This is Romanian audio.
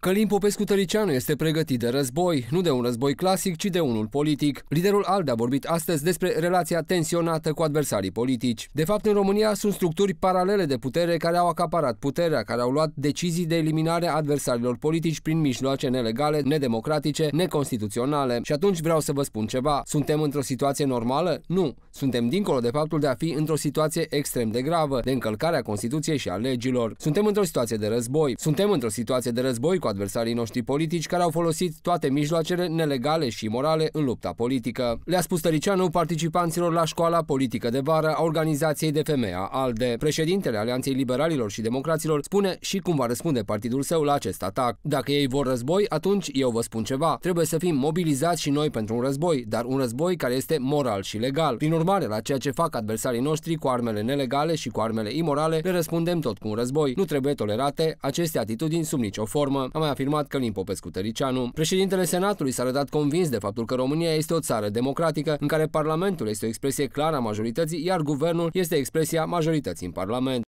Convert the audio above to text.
Călin Popescu Tăricianu este pregătit de război, nu de un război clasic, ci de unul politic. Liderul ALDE a vorbit astăzi despre relația tensionată cu adversarii politici. De fapt, în România sunt structuri paralele de putere care au acaparat puterea, care au luat decizii de eliminare a adversarilor politici prin mijloace nelegale, nedemocratice, neconstituționale. Și atunci vreau să vă spun ceva. Suntem într-o situație normală? Nu. Suntem dincolo de faptul de a fi într-o situație extrem de gravă, de încălcarea Constituției și a legilor. Suntem într-o situație de război. Suntem într-o situație de război cu adversarii noștri politici care au folosit toate mijloacele nelegale și morale în lupta politică. Le-a spus Tăricianu participanților la școala politică de vară a organizației de femeia ALDE. Președintele Alianței Liberalilor și Democraților spune și cum va răspunde partidul său la acest atac. Dacă ei vor război, atunci eu vă spun ceva. Trebuie să fim mobilizați și noi pentru un război, dar un război care este moral și legal. Prin urmare, la ceea ce fac adversarii noștri cu armele nelegale și cu armele imorale, le răspundem tot cu un război. Nu trebuie tolerate aceste atitudini sub nicio formă a mai afirmat Călin Popescu-Tăricianu. Președintele Senatului s-a arătat convins de faptul că România este o țară democratică în care Parlamentul este o expresie clară a majorității, iar guvernul este expresia majorității în Parlament.